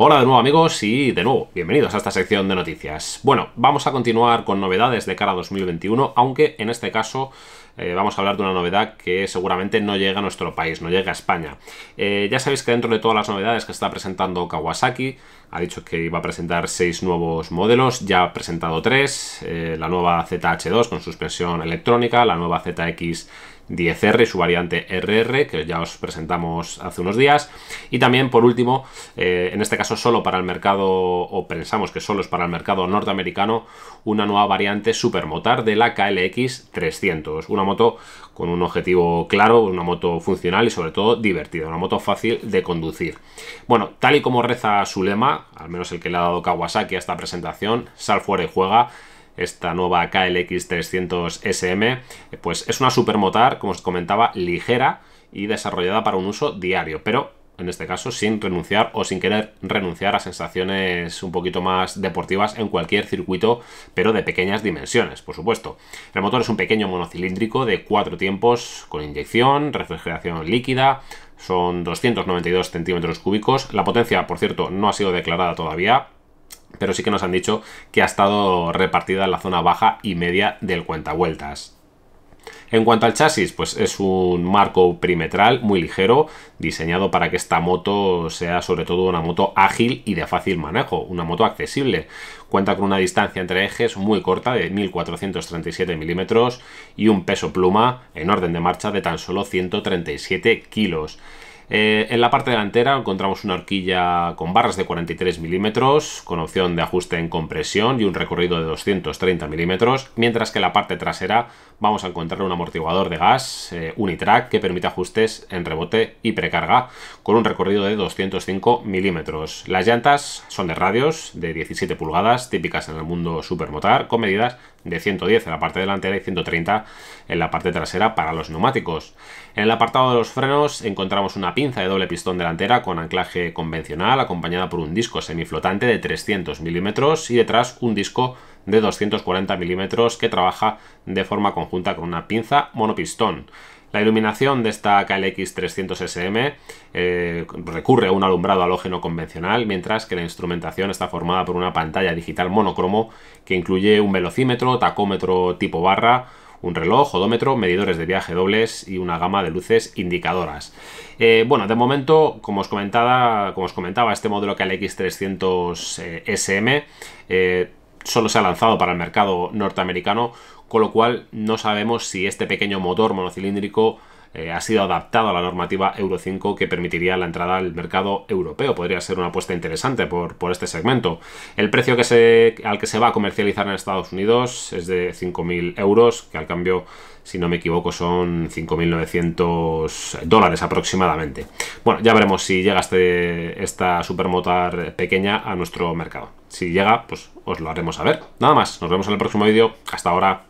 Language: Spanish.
Hola de nuevo amigos y de nuevo, bienvenidos a esta sección de noticias. Bueno, vamos a continuar con novedades de cara a 2021, aunque en este caso eh, vamos a hablar de una novedad que seguramente no llega a nuestro país, no llega a España. Eh, ya sabéis que dentro de todas las novedades que está presentando Kawasaki, ha dicho que iba a presentar seis nuevos modelos, ya ha presentado tres, eh, la nueva ZH2 con suspensión electrónica, la nueva ZX 10R y su variante RR, que ya os presentamos hace unos días. Y también, por último, eh, en este caso solo para el mercado, o pensamos que solo es para el mercado norteamericano, una nueva variante supermotar de la KLX 300. Una moto con un objetivo claro, una moto funcional y sobre todo divertida, una moto fácil de conducir. Bueno, tal y como reza su lema, al menos el que le ha dado Kawasaki a esta presentación, sal fuera y juega, esta nueva KLX 300 SM, pues es una supermotar, como os comentaba, ligera y desarrollada para un uso diario, pero en este caso sin renunciar o sin querer renunciar a sensaciones un poquito más deportivas en cualquier circuito, pero de pequeñas dimensiones, por supuesto. El motor es un pequeño monocilíndrico de cuatro tiempos con inyección, refrigeración líquida, son 292 centímetros cúbicos. La potencia, por cierto, no ha sido declarada todavía, pero sí que nos han dicho que ha estado repartida en la zona baja y media del cuentavueltas. En cuanto al chasis, pues es un marco perimetral muy ligero, diseñado para que esta moto sea sobre todo una moto ágil y de fácil manejo, una moto accesible. Cuenta con una distancia entre ejes muy corta de 1437 milímetros y un peso pluma en orden de marcha de tan solo 137 kilos. Eh, en la parte delantera encontramos una horquilla con barras de 43 milímetros, con opción de ajuste en compresión y un recorrido de 230 milímetros, mientras que en la parte trasera vamos a encontrar un amortiguador de gas eh, Unitrack que permite ajustes en rebote y precarga, con un recorrido de 205 milímetros. Las llantas son de radios de 17 pulgadas, típicas en el mundo supermotar, con medidas de 110 en la parte delantera y 130 en la parte trasera para los neumáticos. En el apartado de los frenos encontramos una pinza de doble pistón delantera con anclaje convencional acompañada por un disco semiflotante de 300 milímetros y detrás un disco de 240 milímetros que trabaja de forma conjunta con una pinza monopistón. La iluminación de esta KLX 300SM eh, recurre a un alumbrado halógeno convencional, mientras que la instrumentación está formada por una pantalla digital monocromo que incluye un velocímetro, tacómetro tipo barra, un reloj, odómetro, medidores de viaje dobles y una gama de luces indicadoras. Eh, bueno, de momento, como os, comentaba, como os comentaba, este modelo KLX 300 SM solo se ha lanzado para el mercado norteamericano, con lo cual no sabemos si este pequeño motor monocilíndrico eh, ha sido adaptado a la normativa Euro 5 que permitiría la entrada al mercado europeo. Podría ser una apuesta interesante por, por este segmento. El precio al que se va a comercializar en Estados Unidos es de 5.000 euros, que al cambio si no me equivoco, son 5.900 dólares aproximadamente. Bueno, ya veremos si llega este, esta supermotar pequeña a nuestro mercado. Si llega, pues os lo haremos saber. Nada más, nos vemos en el próximo vídeo. Hasta ahora.